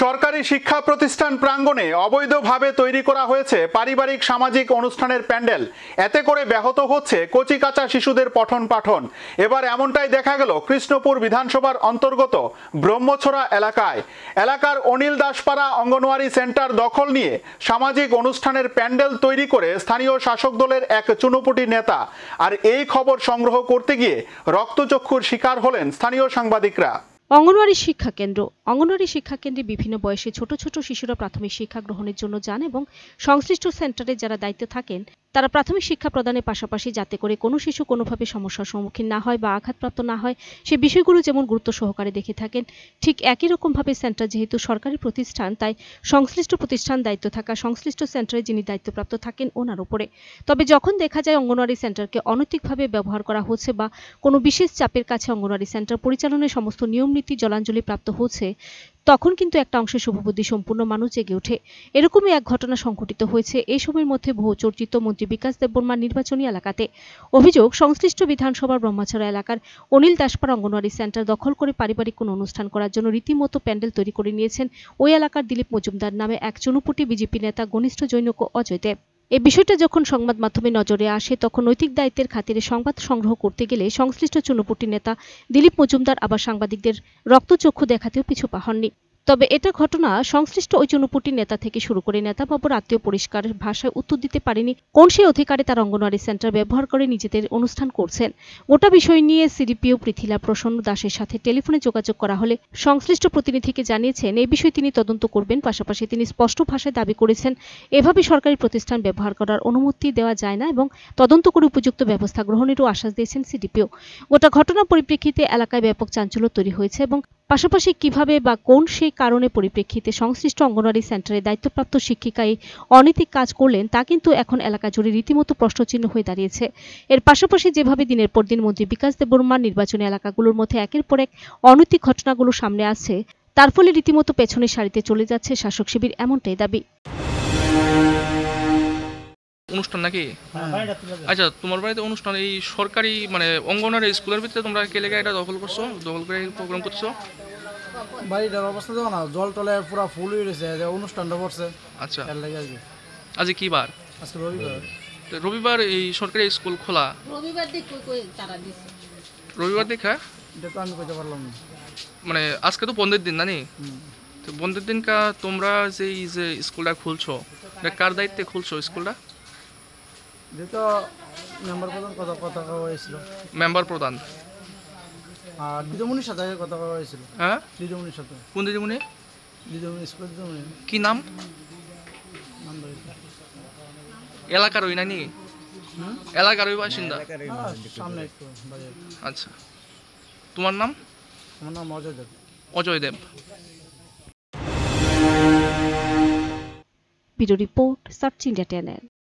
সরকারি শিক্ষা প্রতিষ্ঠান প্রাঙ্গণে অবৈধভাবে তৈরি করা হয়েছে পারিবারিক সামাজিক অনুষ্ঠানের প্যান্ডেল এতে করে ব্যাহত হচ্ছে কচিকাচা শিশুদের পঠন পাঠন এবার এমনটাই দেখা গেল কৃষ্ণপুর বিধানসভার অন্তর্গত ব্রহ্মছড়া এলাকায় এলাকার অনিল দাসপাড়া অঙ্গনওয়াড়ি সেন্টার দখল নিয়ে সামাজিক অনুষ্ঠানের প্যান্ডেল তৈরি করে স্থানীয় শাসক দলের এক চুনোপুটি নেতা আর এই খবর সংগ্রহ করতে গিয়ে রক্তচক্ষুর শিকার হলেন স্থানীয় সাংবাদিকরা অঙ্গনওয়াড়ি শিক্ষা কেন্দ্র অঙ্গনওয়াড়ি শিক্ষা কেন্দ্রে বিভিন্ন বয়সে ছোট ছোট শিশুরা প্রাথমিক শিক্ষা গ্রহণের জন্য যান এবং সংশ্লিষ্ট সেন্টারে যারা দায়িত্বে থাকেন তারা প্রাথমিক শিক্ষা প্রদানের পাশাপাশি যাতে করে কোনো শিশু কোনোভাবে সমস্যার সম্মুখীন না হয় বা আঘাতপ্রাপ্ত না হয় সে বিষয়গুলো যেমন গুরুত্ব সহকারে দেখে থাকেন ঠিক একই রকমভাবে সেন্টার যেহেতু সরকারি প্রতিষ্ঠান তাই সংশ্লিষ্ট প্রতিষ্ঠান দায়িত্ব থাকা সংশ্লিষ্ট সেন্টারে যিনি দায়িত্বপ্রাপ্ত থাকেন ওনার উপরে তবে যখন দেখা যায় অঙ্গনওয়াড়ি সেন্টারকে অনৈতিকভাবে ব্যবহার করা হচ্ছে বা কোনো বিশেষ চাপের কাছে অঙ্গনওয়াড়ি সেন্টার পরিচালনায় সমস্ত নিয়মনীতি জলাঞ্জলি প্রাপ্ত হচ্ছে তখন কিন্তু একটা অংশে শুভবুদ্ধি সম্পূর্ণ মানুষ জেগে ওঠে এরকমই এক ঘটনা সংঘটিত হয়েছে এই সময়ের মধ্যে বহুচর্চিত মন্ত্রী বিকাশ দেববর্মার নির্বাচনী এলাকাতে অভিযোগ সংশ্লিষ্ট বিধানসভার ব্রহ্মাছড়া এলাকার অনিল দাসপাড়া অঙ্গনওয়াড়ি সেন্টার দখল করে পারিবারিক কোনো অনুষ্ঠান করার জন্য রীতিমতো প্যান্ডেল তৈরি করে নিয়েছেন ওই এলাকার দিলীপ মজুমদার নামে এক চনুপুটি বিজেপি নেতা ঘনিষ্ঠ জৈনক অজয় দেব এ বিষয়টা যখন সংবাদ মাধ্যমে নজরে আসে তখন নৈতিক দায়িত্বের খাতিরে সংবাদ সংগ্রহ করতে গেলে সংশ্লিষ্ট চুনোপুটি নেতা দিলীপ মজুমদার আবার সাংবাদিকদের রক্তচক্ষু দেখাতেও পিছু পা হননি তবে এটা ঘটনা সংশ্লিষ্ট ওই জনপুটির নেতা থেকে শুরু করে নেতা বাবুর আত্মীয় পরিষ্কার ভাষায় উত্তর দিতে পারেনি কোন সেই অধিকারে তার অঙ্গনওয়াড়ি সেন্টার ব্যবহার করে নিজেদের অনুষ্ঠান করছেন ওটা বিষয় নিয়ে সিডিপিও পৃথিলা প্রসন্ন দাসের সাথে টেলিফোনে যোগাযোগ করা হলে সংশ্লিষ্ট প্রতিনিধিকে জানিয়েছেন এই বিষয়ে তিনি তদন্ত করবেন পাশাপাশি তিনি স্পষ্ট ভাষায় দাবি করেছেন এভাবে সরকারি প্রতিষ্ঠান ব্যবহার করার অনুমতি দেওয়া যায় না এবং তদন্ত করে উপযুক্ত ব্যবস্থা গ্রহণেরও আশ্বাস দিয়েছেন সিডিপিও গোটা ঘটনার পরিপ্রেক্ষিতে এলাকায় ব্যাপক চাঞ্চল্য তৈরি হয়েছে এবং পাশাপাশি কিভাবে বা কোন সেই কারণে পরিপ্রেক্ষিতে সংশ্লিষ্ট অঙ্গনওয়াড়ি সেন্টারে দায়িত্বপ্রাপ্ত শিক্ষিকাই অনৈতিক কাজ করলেন তা কিন্তু এখন এলাকা জুড়ে রীতিমতো প্রশ্নচিহ্ন হয়ে দাঁড়িয়েছে এর পাশাপাশি যেভাবে দিনের পর দিন মন্ত্রী বিকাশ দেববর্মার নির্বাচনী এলাকাগুলোর মধ্যে একের পর এক অনৈতিক ঘটনাগুলো সামনে আসছে তার ফলে রীতিমতো পেছনের সারিতে চলে যাচ্ছে শাসক শিবির এমনটাই দাবি অনুষ্ঠান নাকি হ্যাঁ। আচ্ছা তোমার বাড়িতে অনুষ্ঠান এই সরকারি মানে অঙ্গনার স্কুলের ভিতরে তোমরা কে লেগে এটা দখল করছো দখল করে প্রোগ্রাম করছো বাড়িটার অবস্থা দেখো না জল টলে পুরা ফুল হয়ে রয়েছে অনুষ্ঠানটা পড়ছে আচ্ছা আজ কি বার আজকে রবিবার রবিবার এই সরকারি স্কুল খোলা রবিবার দিক তারা দিছে রবিবার দেখা হ্যাঁ? এটা আমি কইতে পারলাম না মানে আজকে তো বন্ধের দিন নানি তো বন্ধের দিন কা তোমরা যে এই যে স্কুলটা খুলছো কার দায়িত্বে খুলছো স্কুলটা যেহেতু মেম্বার প্রধান কথা কথা কওয়া হয়েছিল মেম্বার প্রধান আর দিদমণির সাথে কথা কওয়া হয়েছিল হ্যাঁ দিদমণির সাথে কোন দিদিমণি দিদমণি স্কুল দিদমণি কি নাম নাম এলাকার ওই নানি এলাকার ওই বাসিন্দা হ্যাঁ, সামনে একটু আচ্ছা তোমার নাম আমার নাম Ajay Dev Ajay Dev bureau report search India channel